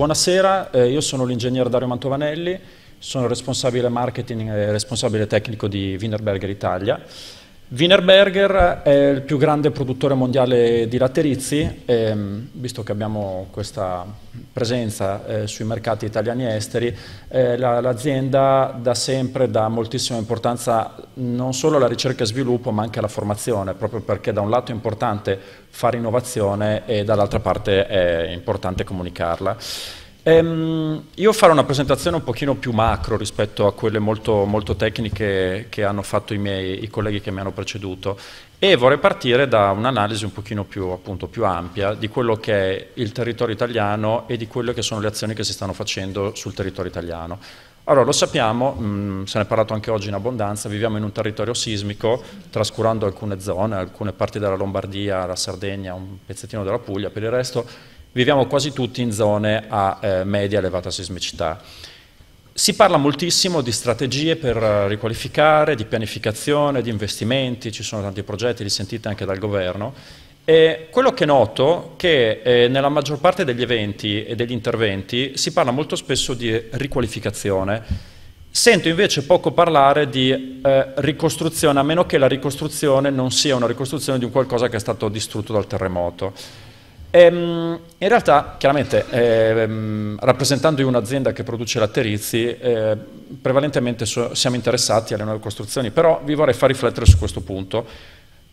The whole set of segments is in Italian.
buonasera, eh, io sono l'ingegner Dario Mantovanelli, sono responsabile marketing e eh, responsabile tecnico di Wienerberger Italia. Wienerberger è il più grande produttore mondiale di laterizi, e, ehm, visto che abbiamo questa presenza eh, sui mercati italiani e esteri, eh, l'azienda da sempre dà moltissima importanza non solo alla ricerca e sviluppo ma anche alla formazione, proprio perché da un lato è importante fare innovazione e dall'altra parte è importante comunicarla. Um, io farò una presentazione un pochino più macro rispetto a quelle molto, molto tecniche che hanno fatto i miei i colleghi che mi hanno preceduto e vorrei partire da un'analisi un pochino più, appunto, più, ampia di quello che è il territorio italiano e di quelle che sono le azioni che si stanno facendo sul territorio italiano. Allora, lo sappiamo, mh, mm, se ne è parlato anche oggi in abbondanza, viviamo in un territorio sismico, trascurando alcune zone, alcune parti della Lombardia, la Sardegna, un pezzettino della Puglia, per il resto viviamo quasi tutti in zone a eh, media elevata sismicità. Si parla moltissimo di strategie per eh, riqualificare, di pianificazione, di investimenti, ci sono tanti progetti, li sentite anche dal governo. E quello che noto è che eh, nella maggior parte degli eventi e degli interventi si parla molto spesso di riqualificazione. Sento invece poco parlare di eh, ricostruzione, a meno che la ricostruzione non sia una ricostruzione di un qualcosa che è stato distrutto dal terremoto. Ehm, in realtà, chiaramente, ehm, rappresentando un'azienda che produce laterizi, eh, prevalentemente so, siamo interessati alle nuove costruzioni, però vi vorrei far riflettere su questo punto,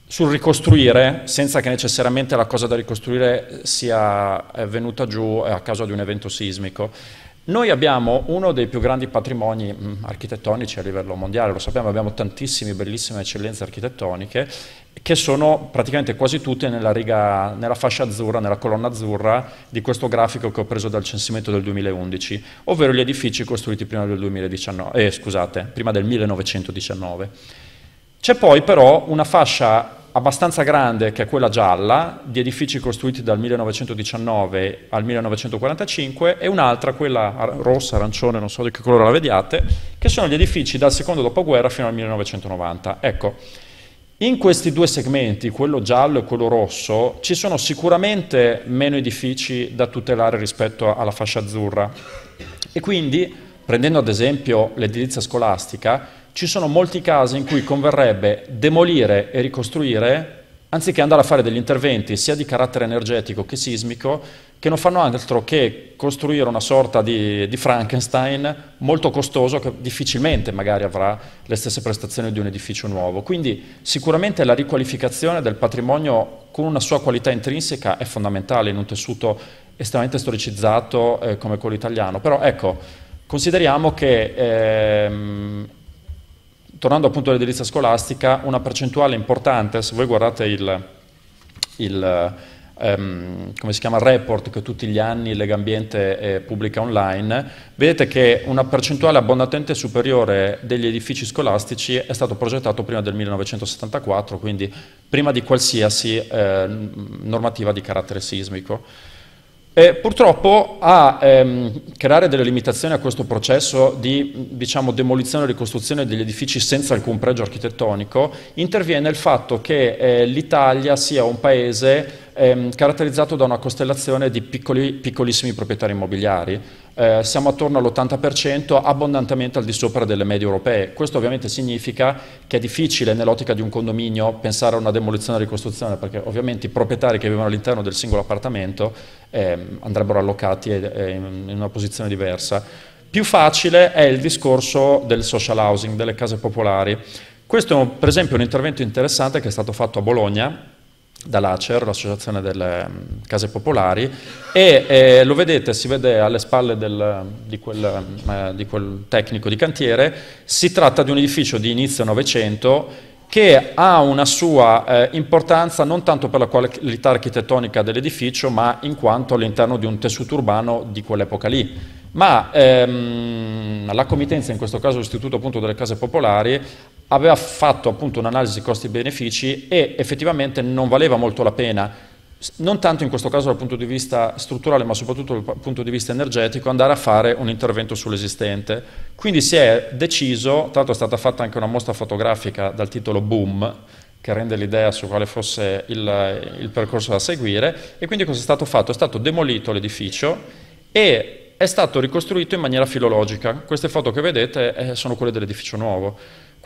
sul ricostruire, senza che necessariamente la cosa da ricostruire sia eh, venuta giù a causa di un evento sismico. Noi abbiamo uno dei più grandi patrimoni mm, architettonici a livello mondiale, lo sappiamo, abbiamo tantissime bellissime eccellenze architettoniche che sono praticamente quasi tutte nella, riga, nella, fascia azzurra, nella colonna azzurra di questo grafico che ho preso dal censimento del 2011, ovvero gli edifici costruiti prima del, 2019, eh, scusate, prima del 1919. C'è poi però una fascia abbastanza grande, che è quella gialla, di edifici costruiti dal 1919 al 1945, e un'altra, quella rossa, arancione, non so di che colore la vediate, che sono gli edifici dal secondo dopoguerra fino al 1990. Ecco, in questi due segmenti, quello giallo e quello rosso, ci sono sicuramente meno edifici da tutelare rispetto alla fascia azzurra e quindi, prendendo ad esempio l'edilizia scolastica, ci sono molti casi in cui converrebbe demolire e ricostruire anziché andare a fare degli interventi sia di carattere energetico che sismico che non fanno altro che costruire una sorta di, di, Frankenstein molto costoso che difficilmente magari avrà le stesse prestazioni di un edificio nuovo. Quindi sicuramente la riqualificazione del patrimonio con una sua qualità intrinseca è fondamentale in un tessuto estremamente storicizzato eh, come quello italiano. Però ecco, consideriamo che ehm, tornando appunto all'edilizia scolastica, una percentuale importante, se voi guardate il, il ehm, come si chiama, report che tutti gli anni Legambiente eh, pubblica online, vedete che una percentuale abbondantemente superiore degli edifici scolastici è stato progettato prima del 1974, quindi prima di qualsiasi eh, normativa di carattere sismico. E purtroppo a ehm, creare delle limitazioni a questo processo di diciamo, demolizione e ricostruzione degli edifici senza alcun pregio architettonico interviene il fatto che eh, l'Italia sia un paese ehm, caratterizzato da una costellazione di piccoli, piccolissimi proprietari immobiliari. Eh, siamo attorno all'80%, abbondantemente al di sopra delle medie europee. Questo ovviamente significa che è difficile nell'ottica di un condominio pensare a una demolizione e ricostruzione, perché ovviamente i proprietari che vivono all'interno del singolo appartamento ehm, andrebbero allocati ehm, in una posizione diversa. Più facile è il discorso del social housing, delle case popolari. Questo è per esempio un intervento interessante che è stato fatto a Bologna dall'ACER, l'Associazione delle mm, Case Popolari, e eh, lo vedete, si vede alle spalle del, di, quel, mm, eh, di, quel, tecnico di cantiere, si tratta di un edificio di inizio Novecento che ha una sua eh, importanza non tanto per la qualità architettonica dell'edificio, ma in quanto all'interno di un tessuto urbano di quell'epoca lì ma ehm, la committenza, in questo caso l'Istituto appunto, delle Case Popolari, aveva fatto appunto un'analisi costi-benefici e effettivamente non valeva molto la pena, non tanto in questo caso dal punto di vista strutturale, ma soprattutto dal punto di vista energetico, andare a fare un intervento sull'esistente. Quindi si è deciso, tra l'altro è stata fatta anche una mostra fotografica dal titolo Boom, che rende l'idea su quale fosse il, il percorso da seguire, e quindi cosa è stato fatto? È stato demolito l'edificio e è stato ricostruito in maniera filologica. Queste foto che vedete eh, sono quelle dell'edificio nuovo.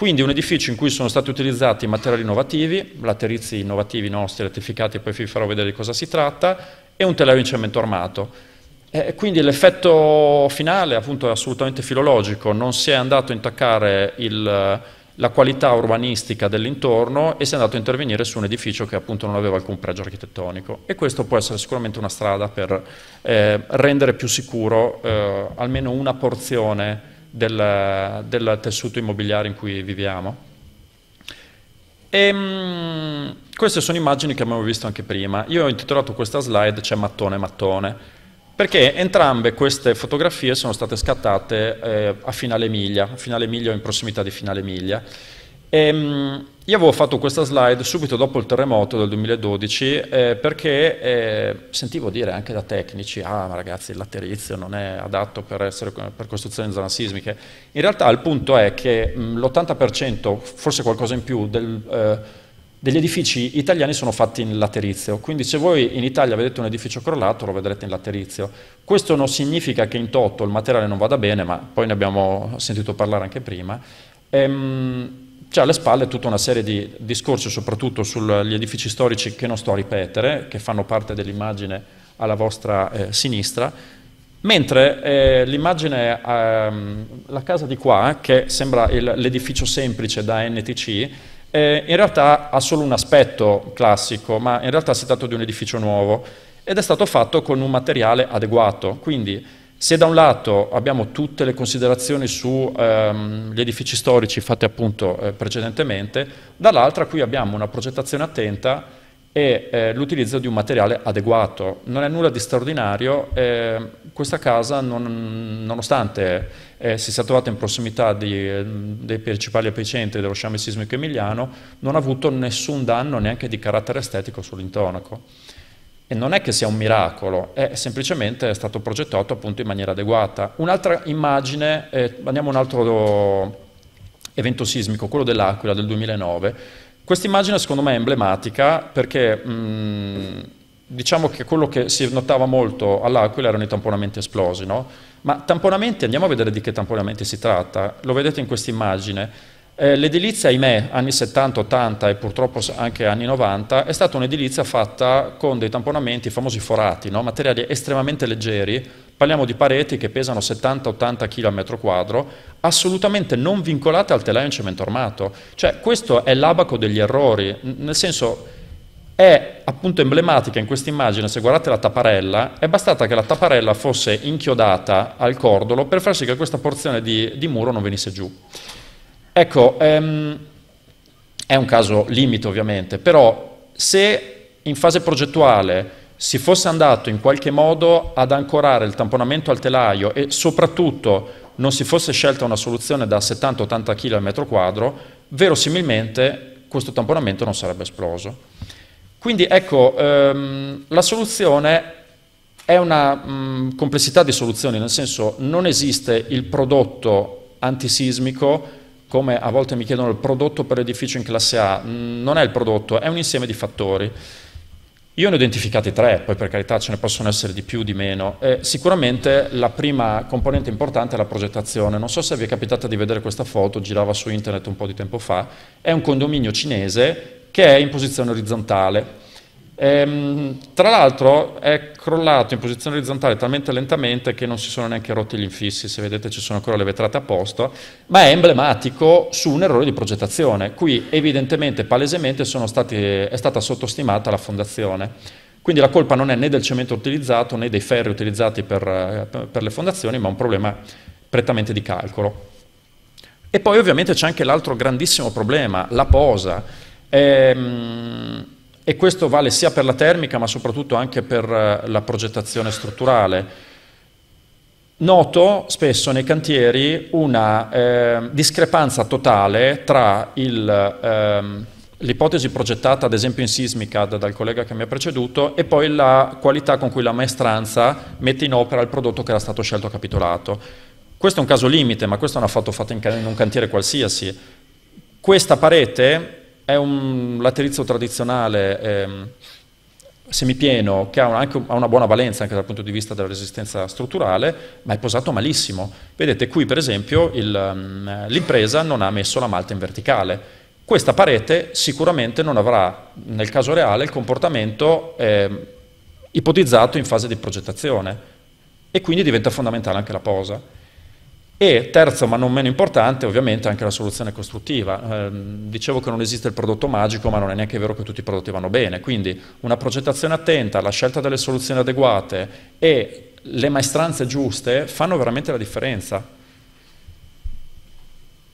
Quindi un edificio in cui sono stati utilizzati materiali innovativi, laterizi innovativi nostri, elettrificati, poi vi farò vedere di cosa si tratta, e un telaio in cemento armato. E quindi l'effetto finale appunto, è assolutamente filologico, non si è andato a intaccare il, la qualità urbanistica dell'intorno e si è andato a intervenire su un edificio che appunto non aveva alcun pregio architettonico e questo può essere sicuramente una strada per eh, rendere più sicuro eh, almeno una porzione del, del tessuto immobiliare in cui viviamo. E, ehm, mh, queste sono immagini che abbiamo visto anche prima. Io ho intitolato questa slide C'è cioè mattone mattone, perché entrambe queste fotografie sono state scattate eh, a Finale Miglia, Finale Miglia o in prossimità di Finale Miglia. E, ehm, mh, io avevo fatto questa slide subito dopo il terremoto del 2012 eh, perché eh, sentivo dire anche da tecnici, ah ma ragazzi il laterizio non è adatto per, essere, per costruzione in zona sismiche. In realtà il punto è che l'80%, forse qualcosa in più, del, eh, degli edifici italiani sono fatti in laterizio, quindi se voi in Italia vedete un edificio crollato lo vedrete in laterizio. Questo non significa che in toto il materiale non vada bene, ma poi ne abbiamo sentito parlare anche prima. Ehm, c'è alle spalle tutta una serie di discorsi, soprattutto sugli edifici storici che non sto a ripetere, che fanno parte dell'immagine alla vostra eh, sinistra, mentre eh, l'immagine, ehm, la casa di qua, che sembra il, l'edificio semplice da NTC, eh, in realtà ha solo un aspetto classico, ma in realtà si tratta di un edificio nuovo ed è stato fatto con un materiale adeguato. Quindi se da un lato abbiamo tutte le considerazioni sugli ehm, edifici storici fatte appunto eh, precedentemente, dall'altra qui abbiamo una progettazione attenta e eh, l'utilizzo di un materiale adeguato. Non è nulla di straordinario, eh, questa casa non, nonostante eh, si sia trovata in prossimità di, ehm, dei principali epicentri dello sciame sismico emiliano, non ha avuto nessun danno neanche di carattere estetico sull'intonaco. E non è che sia un miracolo, è semplicemente stato progettato appunto in maniera adeguata. Un'altra immagine, eh, andiamo a un altro evento sismico, quello dell'Aquila del 2009. Questa immagine secondo me è emblematica perché mh, mm, diciamo che quello che si notava molto all'Aquila erano i tamponamenti esplosi, no? Ma tamponamenti, andiamo a vedere di che tamponamenti si tratta. Lo vedete in questa immagine. Eh, l'edilizia, ahimè, anni 70-80 e purtroppo anche anni 90, è stata un'edilizia fatta con dei tamponamenti, i famosi forati, no? materiali estremamente leggeri, parliamo di pareti che pesano 70-80 kg al metro quadro, assolutamente non vincolate al telaio in cemento armato. Cioè, questo è l'abaco degli errori, nel senso è appunto emblematica in questa immagine, se guardate la tapparella, è bastata che la tapparella fosse inchiodata al cordolo per far sì che questa porzione di, di muro non venisse giù. Ecco, ehm, è un caso limite ovviamente, però se in fase progettuale si fosse andato in qualche modo ad ancorare il tamponamento al telaio e soprattutto non si fosse scelta una soluzione da 70-80 kg al metro quadro, verosimilmente questo tamponamento non sarebbe esploso. Quindi ecco, ehm, la soluzione è una mh, mm, complessità di soluzioni, nel senso non esiste il prodotto antisismico come a volte mi chiedono il prodotto per l'edificio in classe A, non è il prodotto, è un insieme di fattori. Io ne ho identificati tre, poi per carità ce ne possono essere di più, di meno. Eh, sicuramente la prima componente importante è la progettazione. Non so se vi è capitata di vedere questa foto, girava su internet un po' di tempo fa. È un condominio cinese che è in posizione orizzontale. Ehm, tra l'altro è crollato in posizione orizzontale talmente lentamente che non si sono neanche rotti gli infissi, se vedete ci sono ancora le vetrate a posto, ma è emblematico su un errore di progettazione. Qui evidentemente, palesemente, stati, è stata sottostimata la fondazione. Quindi la colpa non è né del cemento utilizzato né dei ferri utilizzati per, eh, per le fondazioni, ma un problema prettamente di calcolo. E poi ovviamente c'è anche l'altro grandissimo problema, la posa. Ehm, e questo vale sia per la termica ma soprattutto anche per eh, la progettazione strutturale. Noto spesso nei cantieri una eh, discrepanza totale tra ehm, l'ipotesi progettata ad esempio in Sismicad dal collega che mi ha preceduto e poi la qualità con cui la maestranza mette in opera il prodotto che era stato scelto capitolato. Questo è un caso limite, ma questo è una foto fatto in, in un cantiere qualsiasi. Questa parete è un laterizio tradizionale ehm, semipieno che ha, anche, ha, una buona valenza anche dal punto di vista della resistenza strutturale, ma è posato malissimo. Vedete qui per esempio ehm, l'impresa non ha messo la malta in verticale. Questa parete sicuramente non avrà, nel caso reale, il comportamento ehm, ipotizzato in fase di progettazione e quindi diventa fondamentale anche la posa. E terzo, ma non meno importante, ovviamente anche la soluzione costruttiva. Eh, dicevo che non esiste il prodotto magico, ma non è neanche vero che tutti i prodotti vanno bene. Quindi una progettazione attenta, la scelta delle soluzioni adeguate e le maestranze giuste fanno veramente la differenza.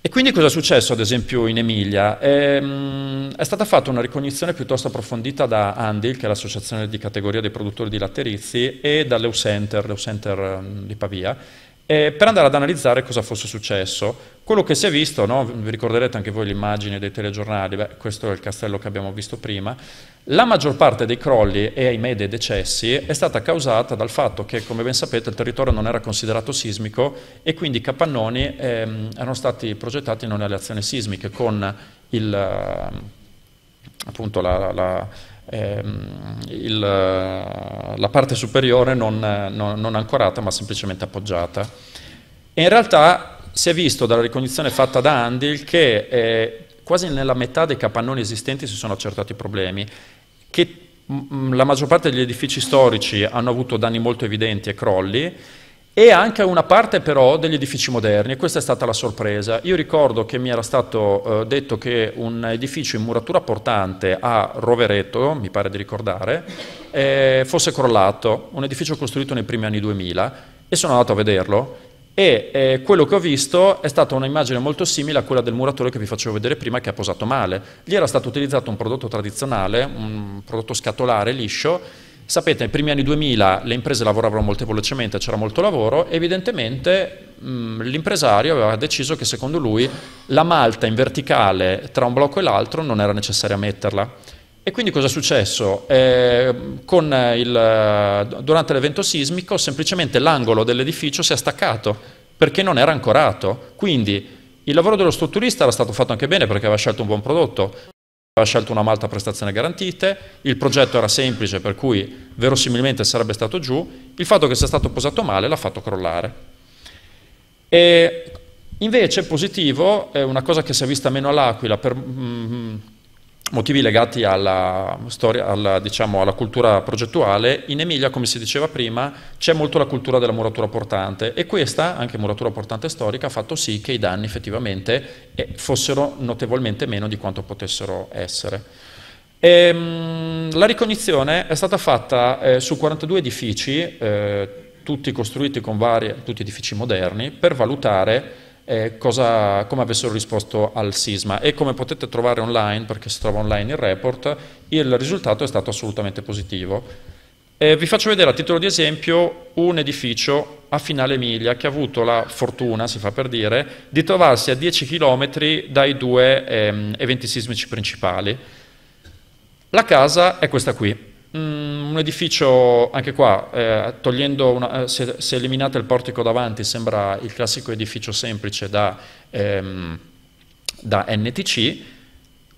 E quindi cosa è successo ad esempio in Emilia? Ehm, è stata fatta una ricognizione piuttosto approfondita da Andil, che è l'associazione di categoria dei produttori di latterizi, e dall'Eusenter, Center ehm, di Pavia, eh, per andare ad analizzare cosa fosse successo. Quello che si è visto, no? vi ricorderete anche voi l'immagine dei telegiornali, Beh, questo è il castello che abbiamo visto prima, la maggior parte dei crolli e ahimè dei decessi è stata causata dal fatto che, come ben sapete, il territorio non era considerato sismico e quindi i capannoni ehm, erano stati progettati in una reazione sismica con il, appunto, la, la, la ehm, il, eh, la parte superiore non, non, non, ancorata ma semplicemente appoggiata. E in realtà si è visto dalla ricognizione fatta da Andil che eh, quasi nella metà dei capannoni esistenti si sono accertati problemi, che mh, mm, mm, la maggior parte degli edifici storici hanno avuto danni molto evidenti e crolli, e anche una parte però degli edifici moderni, e questa è stata la sorpresa. Io ricordo che mi era stato eh, detto che un edificio in muratura portante a Rovereto, mi pare di ricordare, eh, fosse crollato, un edificio costruito nei primi anni 2000, e sono andato a vederlo, e eh, quello che ho visto è stata un'immagine molto simile a quella del muratore che vi facevo vedere prima che ha posato male. Lì era stato utilizzato un prodotto tradizionale, un prodotto scatolare liscio, Sapete, nei primi anni 2000 le imprese lavoravano molto velocemente, c'era molto lavoro, evidentemente l'impresario aveva deciso che secondo lui la malta in verticale tra un blocco e l'altro non era necessaria metterla. E quindi cosa è successo? Eh, il, durante l'evento sismico semplicemente l'angolo dell'edificio si è staccato perché non era ancorato. Quindi il lavoro dello strutturista era stato fatto anche bene perché aveva scelto un buon prodotto aveva scelto una malta prestazione garantite, il progetto era semplice per cui verosimilmente sarebbe stato giù, il fatto che sia stato posato male l'ha fatto crollare. E invece positivo, è una cosa che si è vista meno all'Aquila, per, mh, mm, mm, motivi legati alla, storia, alla, diciamo, alla, cultura progettuale, in Emilia, come si diceva prima, c'è molto la cultura della muratura portante e questa, anche muratura portante storica, ha fatto sì che i danni effettivamente eh, fossero notevolmente meno di quanto potessero essere. E, ehm, la ricognizione è stata fatta eh, su 42 edifici, eh, tutti costruiti con varie, tutti edifici moderni, per valutare eh, cosa, come avessero risposto al sisma e come potete trovare online, perché si trova online il report, il risultato è stato assolutamente positivo. Eh, vi faccio vedere a titolo di esempio un edificio a Finale Emilia che ha avuto la fortuna, si fa per dire, di trovarsi a 10 km dai due ehm, eventi sismici principali. La casa è questa qui. Mm, un edificio, anche qua, eh, una, eh, se, se, eliminate il portico davanti, sembra il classico edificio semplice da, ehm, da NTC,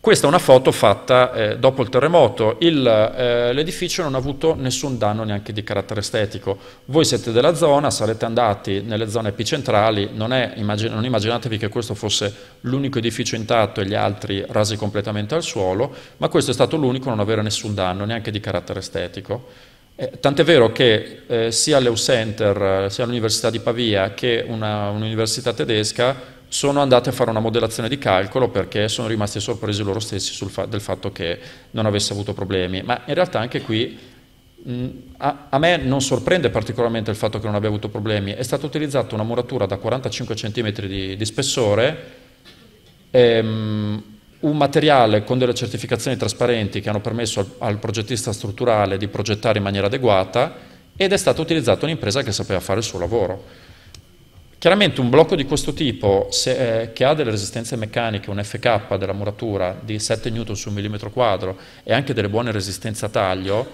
questa è una foto fatta eh, dopo il terremoto, eh, l'edificio eh, non ha avuto nessun danno neanche di carattere estetico. Voi siete della zona, sarete andati nelle zone epicentrali, non, è, immagin non immaginatevi che questo fosse l'unico edificio intatto e gli altri rasi completamente al suolo, ma questo è stato l'unico a non avere nessun danno neanche di carattere estetico. Eh, tant'è vero che eh, sia l'EU Center, eh, sia l'Università di Pavia che un'università tedesca sono andati a fare una modellazione di calcolo perché sono rimasti sorpresi loro stessi fa del fatto che non avesse avuto problemi. Ma in realtà anche qui mh, mm, a, a, me non sorprende particolarmente il fatto che non abbia avuto problemi. È stata utilizzata una muratura da 45 cm di, di spessore, ehm, un materiale con delle certificazioni trasparenti che hanno permesso al, al progettista strutturale di progettare in maniera adeguata ed è stata utilizzata un'impresa che sapeva fare il suo lavoro. Chiaramente un blocco di questo tipo, se, eh, che ha delle resistenze meccaniche, un FK della muratura di 7 N su un millimetro quadro e anche delle buone resistenze a taglio,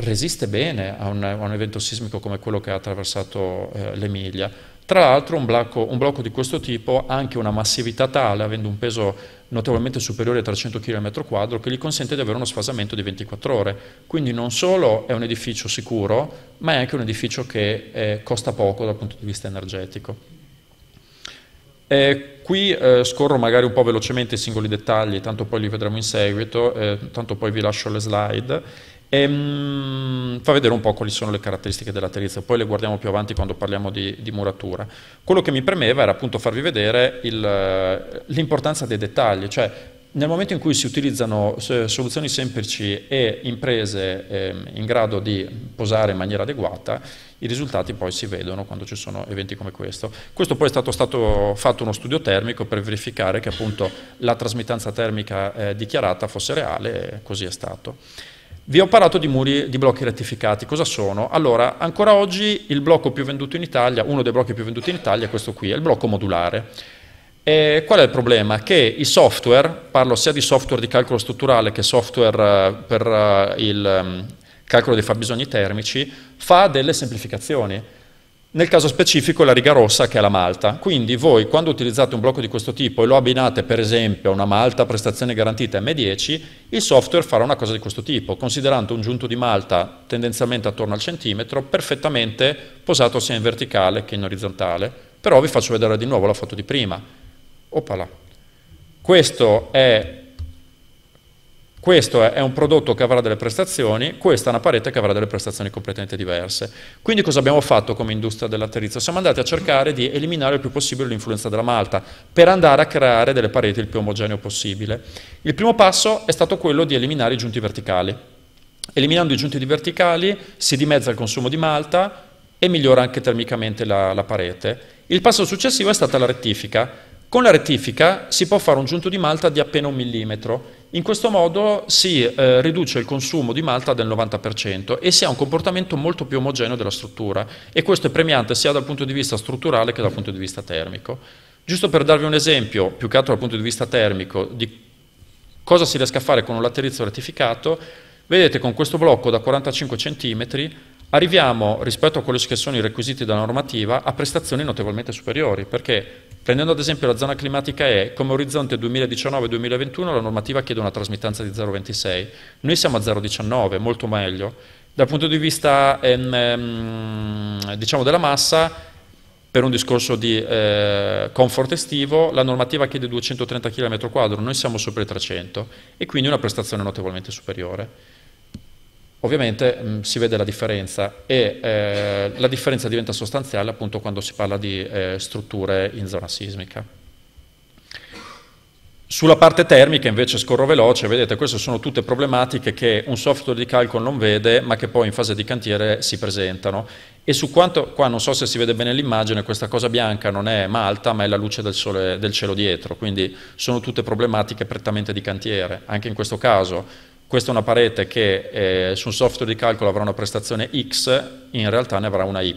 resiste bene a un, a un, evento sismico come quello che ha attraversato eh, l'Emilia. Tra l'altro un blocco, un blocco, di questo tipo ha anche una massività tale, avendo un peso notevolmente superiore a 300 km2, che gli consente di avere uno sfasamento di 24 ore. Quindi non solo è un edificio sicuro, ma è anche un edificio che eh, costa poco dal punto di vista energetico. Eh, qui eh, scorro magari un po' velocemente i singoli dettagli, tanto poi li vedremo in seguito, eh, tanto poi vi lascio le slide. Ehm, fa vedere un po' quali sono le caratteristiche della poi le guardiamo più avanti quando parliamo di, di muratura. Quello che mi premeva era appunto farvi vedere eh, l'importanza dei dettagli, cioè nel momento in cui si utilizzano soluzioni semplici e imprese eh, in grado di posare in maniera adeguata, i risultati poi si vedono quando ci sono eventi come questo. Questo poi è stato, stato fatto uno studio termico per verificare che appunto la trasmittanza termica eh, dichiarata fosse reale e così è stato. Vi ho parlato di muri di blocchi rettificati, cosa sono? Allora, ancora oggi il blocco più venduto in Italia, uno dei blocchi più venduti in Italia è questo qui, è il blocco modulare. E qual è il problema? Che i software, parlo sia di software di calcolo strutturale che software eh, per eh, il mm, calcolo dei fabbisogni termici, fa delle semplificazioni. Nel caso specifico la riga rossa che è la malta, quindi voi quando utilizzate un blocco di questo tipo e lo abbinate per esempio a una malta prestazione garantita M10, il software farà una cosa di questo tipo, considerando un giunto di malta tendenzialmente attorno al centimetro, perfettamente posato sia in verticale che in orizzontale. Però vi faccio vedere di nuovo la foto di prima. Opala. Questo è questo è un prodotto che avrà delle prestazioni, questa è una parete che avrà delle prestazioni completamente diverse. Quindi cosa abbiamo fatto come industria dell'atterrizio? Siamo andati a cercare di eliminare il più possibile l'influenza della malta per andare a creare delle pareti il più omogeneo possibile. Il primo passo è stato quello di eliminare i giunti verticali. Eliminando i giunti verticali si dimezza il consumo di malta e migliora anche termicamente la, la parete. Il passo successivo è stata la rettifica. Con la rettifica si può fare un giunto di malta di appena un millimetro in questo modo si eh, riduce il consumo di malta del 90% e si ha un comportamento molto più omogeneo della struttura e questo è premiante sia dal punto di vista strutturale che dal punto di vista termico. Giusto per darvi un esempio, più che altro dal punto di vista termico, di cosa si riesca a fare con un laterizio rettificato, vedete con questo blocco da 45 cm arriviamo rispetto a quelli che sono i requisiti della normativa a prestazioni notevolmente superiori, perché prendendo ad esempio la zona climatica E, come orizzonte 2019-2021 la normativa chiede una trasmittanza di 0,26, noi siamo a 0,19, molto meglio. Dal punto di vista ehm, ehm, diciamo della massa, per un discorso di eh, comfort estivo, la normativa chiede 230 km2, noi siamo sopra i 300 e quindi una prestazione notevolmente superiore. Ovviamente mh, mm, si vede la differenza e eh, la differenza diventa sostanziale appunto quando si parla di eh, strutture in zona sismica. Sulla parte termica invece scorro veloce, vedete queste sono tutte problematiche che un software di calcolo non vede ma che poi in fase di cantiere si presentano e su quanto, qua non so se si vede bene l'immagine, questa cosa bianca non è Malta ma è la luce del, sole, del cielo dietro, quindi sono tutte problematiche prettamente di cantiere, anche in questo caso questa è una parete che eh, su un software di calcolo avrà una prestazione X, in realtà ne avrà una Y.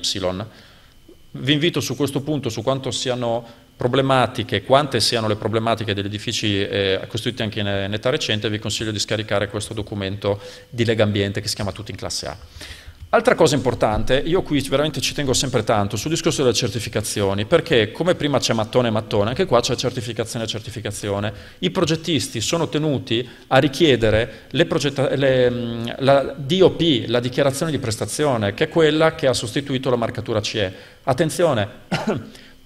Vi invito su questo punto, su quanto siano problematiche, quante siano le problematiche degli edifici eh, costruiti anche in, in età recente, vi consiglio di scaricare questo documento di Lega Ambiente che si chiama Tutti in classe A. Altra cosa importante, io qui veramente ci tengo sempre tanto sul discorso delle certificazioni, perché come prima c'è mattone e mattone, anche qua c'è certificazione e certificazione. I progettisti sono tenuti a richiedere le, mm, la DOP, la dichiarazione di prestazione, che è quella che ha sostituito la marcatura CE. Attenzione,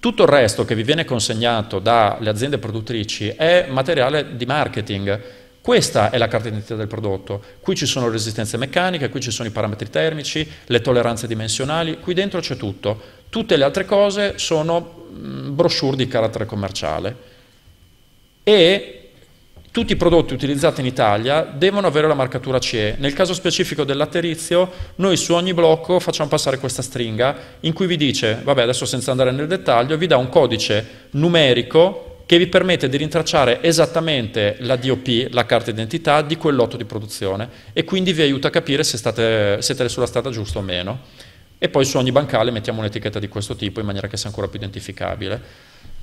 tutto il resto che vi viene consegnato dalle aziende produttrici è materiale di marketing questa è la carta d'identità del prodotto. Qui ci sono le resistenze meccaniche, qui ci sono i parametri termici, le tolleranze dimensionali, qui dentro c'è tutto. Tutte le altre cose sono mm, brochure di carattere commerciale. E tutti i prodotti utilizzati in Italia devono avere la marcatura CE. Nel caso specifico del latterizio, noi su ogni blocco facciamo passare questa stringa in cui vi dice, vabbè adesso senza andare nel dettaglio, vi dà un codice numerico che vi permette di rintracciare esattamente la DOP, la carta d'identità, di quel lotto di produzione e quindi vi aiuta a capire se state, siete sulla strada giusta o meno. E poi su ogni bancale mettiamo un'etichetta di questo tipo in maniera che sia ancora più identificabile.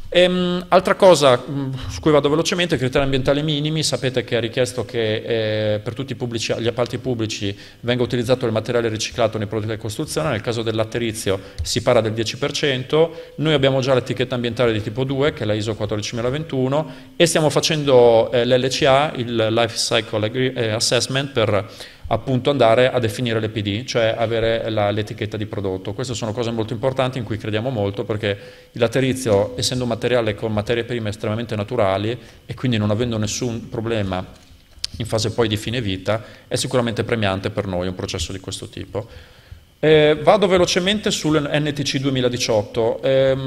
Ehm, altra cosa mm, su cui vado velocemente, criteri ambientali minimi, sapete che è richiesto che eh, per tutti pubblici, gli appalti pubblici venga utilizzato il materiale riciclato nei prodotti di costruzione, nel caso del latterizio si parla del 10%, noi abbiamo già l'etichetta ambientale di tipo 2 che è la ISO 14021 e stiamo facendo eh, l'LCA, il Life Cycle eh, Assessment per appunto andare a definire l'EPD, cioè avere la, l'etichetta di prodotto. Queste sono cose molto importanti in cui crediamo molto perché il laterizio, essendo un materiale con materie prime estremamente naturali e quindi non avendo nessun problema in fase poi di fine vita, è sicuramente premiante per noi un processo di questo tipo. Eh, vado velocemente sull'NTC 2018. Eh,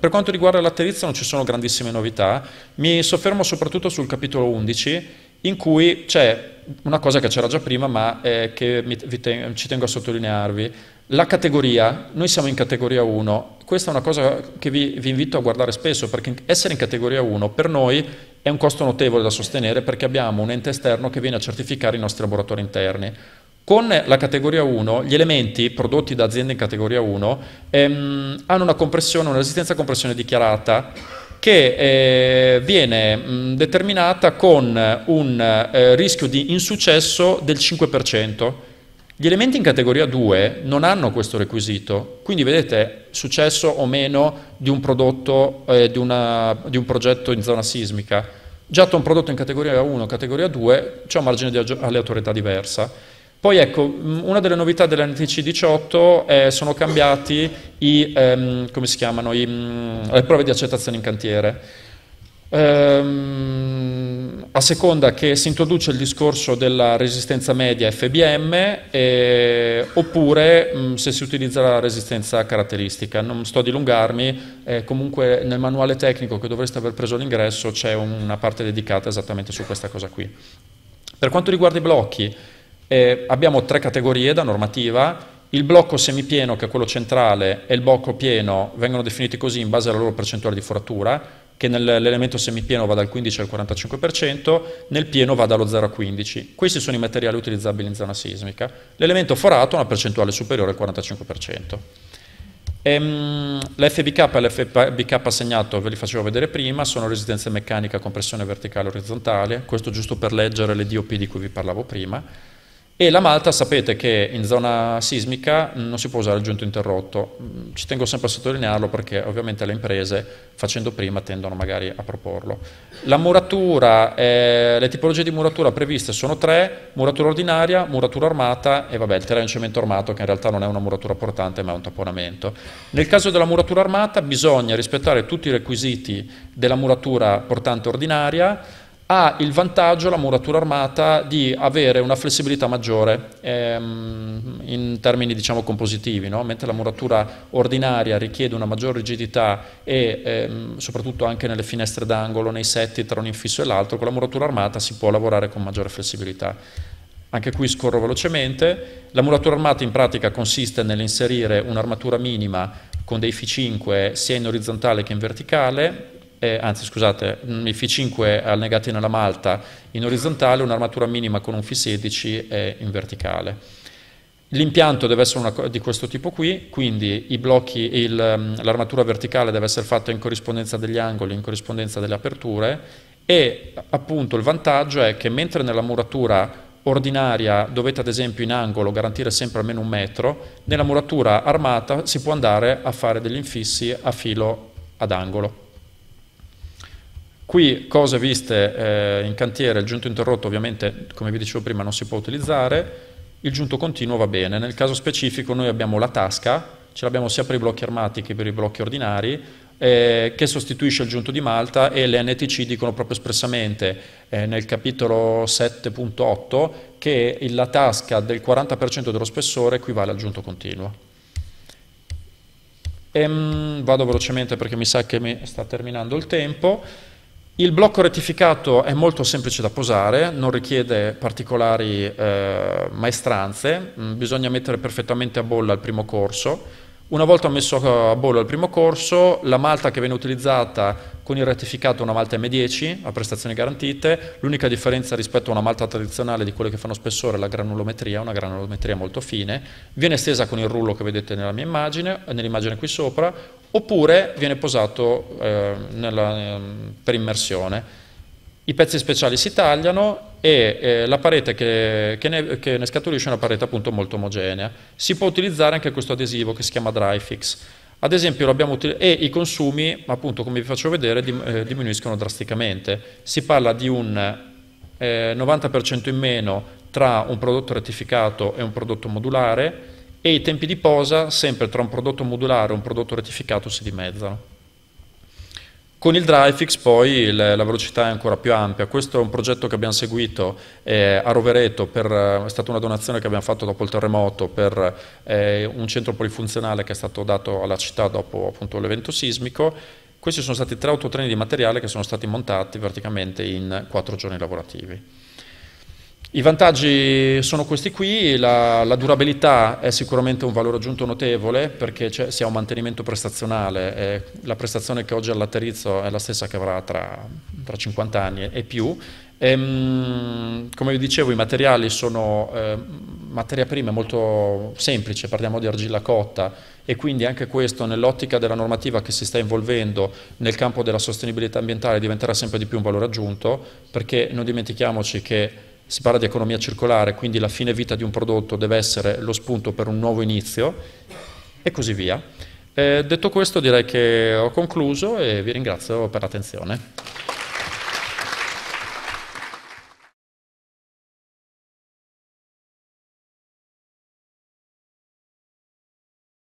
per quanto riguarda l'atterizia non ci sono grandissime novità, mi soffermo soprattutto sul capitolo 11 in cui c'è una cosa che c'era già prima ma eh, che mi, ten- ci tengo a sottolinearvi. La categoria, noi siamo in categoria 1, questa è una cosa che vi, vi invito a guardare spesso perché essere in categoria 1 per noi è un costo notevole da sostenere perché abbiamo un ente esterno che viene a certificare i nostri laboratori interni. Con la categoria 1, gli elementi prodotti da aziende in categoria 1 ehm, hanno una compressione, una resistenza a compressione dichiarata che eh, viene mh, mm, determinata con eh, un eh, rischio di insuccesso del 5%. Gli elementi in categoria 2 non hanno questo requisito, quindi vedete successo o meno di un prodotto, eh, di, una, di, un progetto in zona sismica. Già da un prodotto in categoria 1, categoria 2, c'è un margine di alle autorità diversa. Poi ecco, mm, una delle novità dell'NTC 18 eh, sono cambiati i, ehm, come si chiamano, i, mh, mm, le prove di accettazione in cantiere. Ehm, a seconda che si introduce il discorso della resistenza media FBM eh, oppure mh, mm, se si utilizza la resistenza caratteristica. Non sto a dilungarmi, eh, comunque nel manuale tecnico che dovreste aver preso all'ingresso c'è una parte dedicata esattamente su questa cosa qui. Per quanto riguarda i blocchi, eh, abbiamo tre categorie da normativa, il blocco semipieno, che è quello centrale, e il blocco pieno vengono definiti così in base alla loro percentuale di foratura, che nell'elemento semipieno va dal 15 al 45%, nel pieno va dallo 0 al 15%. Questi sono i materiali utilizzabili in zona sismica. L'elemento forato ha una percentuale superiore al 45%. Ehm, la e l'FBK assegnato, ve li facevo vedere prima, sono resistenze a compressione verticale e orizzontale, questo giusto per leggere le DOP di cui vi parlavo prima. E la malta sapete che in zona sismica non si può usare il giunto interrotto, mm, ci tengo sempre a sottolinearlo perché ovviamente le imprese facendo prima tendono magari a proporlo. La muratura, eh, le tipologie di muratura previste sono tre, muratura ordinaria, muratura armata e vabbè il terreno in cemento armato che in realtà non è una muratura portante ma è un tapponamento. Nel caso della muratura armata bisogna rispettare tutti i requisiti della muratura portante ordinaria, ha il vantaggio la muratura armata di avere una flessibilità maggiore ehm, in termini diciamo compositivi, no? mentre la muratura ordinaria richiede una maggiore rigidità e ehm, soprattutto anche nelle finestre d'angolo, nei setti tra un infisso e l'altro, con la muratura armata si può lavorare con maggiore flessibilità. Anche qui scorro velocemente, la muratura armata in pratica consiste nell'inserire un'armatura minima con dei F5 sia in orizzontale che in verticale, eh, anzi scusate, mm, il F5 allegati nella malta in orizzontale, un'armatura minima con un F16 è eh, in verticale. L'impianto deve essere una, di questo tipo qui, quindi mm, l'armatura verticale deve essere fatta in corrispondenza degli angoli, in corrispondenza delle aperture e appunto il vantaggio è che mentre nella muratura ordinaria dovete ad esempio in angolo garantire sempre almeno un metro, nella muratura armata si può andare a fare degli infissi a filo ad angolo. Qui cose viste eh, in cantiere, il giunto interrotto ovviamente, come vi dicevo prima, non si può utilizzare, il giunto continuo va bene. Nel caso specifico noi abbiamo la tasca, ce l'abbiamo sia per i blocchi armati che per i blocchi ordinari, eh, che sostituisce il giunto di Malta e le NTC dicono proprio espressamente eh, nel capitolo 7.8 che la tasca del 40% dello spessore equivale al giunto continuo. Ehm, vado velocemente perché mi sa che mi sta terminando il tempo. Il blocco rettificato è molto semplice da posare, non richiede particolari eh, maestranze, mm, bisogna mettere perfettamente a bolla il primo corso. Una volta messo a bolla il primo corso, la malta che viene utilizzata con il rettificato è una malta M10 a prestazioni garantite, l'unica differenza rispetto a una malta tradizionale di quelle che fanno spessore è la granulometria, una granulometria molto fine, viene stesa con il rullo che vedete nella mia immagine, nell'immagine qui sopra, oppure viene posato eh, nella, ehm, per immersione. I pezzi speciali si tagliano e eh, la parete che, che, ne, che, ne, scaturisce è una parete appunto molto omogenea. Si può utilizzare anche questo adesivo che si chiama Dryfix. Ad esempio e i consumi, appunto come vi faccio vedere, dim eh, diminuiscono drasticamente. Si parla di un eh, 90% in meno tra un prodotto rettificato e un prodotto modulare, e i tempi di posa sempre tra un prodotto modulare e un prodotto rettificato si dimezzano. Con il DriveFix poi la, la velocità è ancora più ampia, questo è un progetto che abbiamo seguito eh, a Rovereto, per, è stata una donazione che abbiamo fatto dopo il terremoto per eh, un centro polifunzionale che è stato dato alla città dopo appunto, l'evento sismico. Questi sono stati tre autotreni di materiale che sono stati montati verticalmente in quattro giorni lavorativi. I vantaggi sono questi qui, la, la, durabilità è sicuramente un valore aggiunto notevole perché si ha un mantenimento prestazionale, eh, la prestazione che oggi ha l'atterrizzo è la stessa che avrà tra, tra 50 anni e più. E, ehm, come vi dicevo i materiali sono eh, materia prima molto semplice, parliamo di argilla cotta e quindi anche questo nell'ottica della normativa che si sta involvendo nel campo della sostenibilità ambientale diventerà sempre di più un valore aggiunto perché non dimentichiamoci che si parla di economia circolare, quindi la fine vita di un prodotto deve essere lo spunto per un nuovo inizio e così via. Eh, detto questo direi che ho concluso e vi ringrazio per l'attenzione.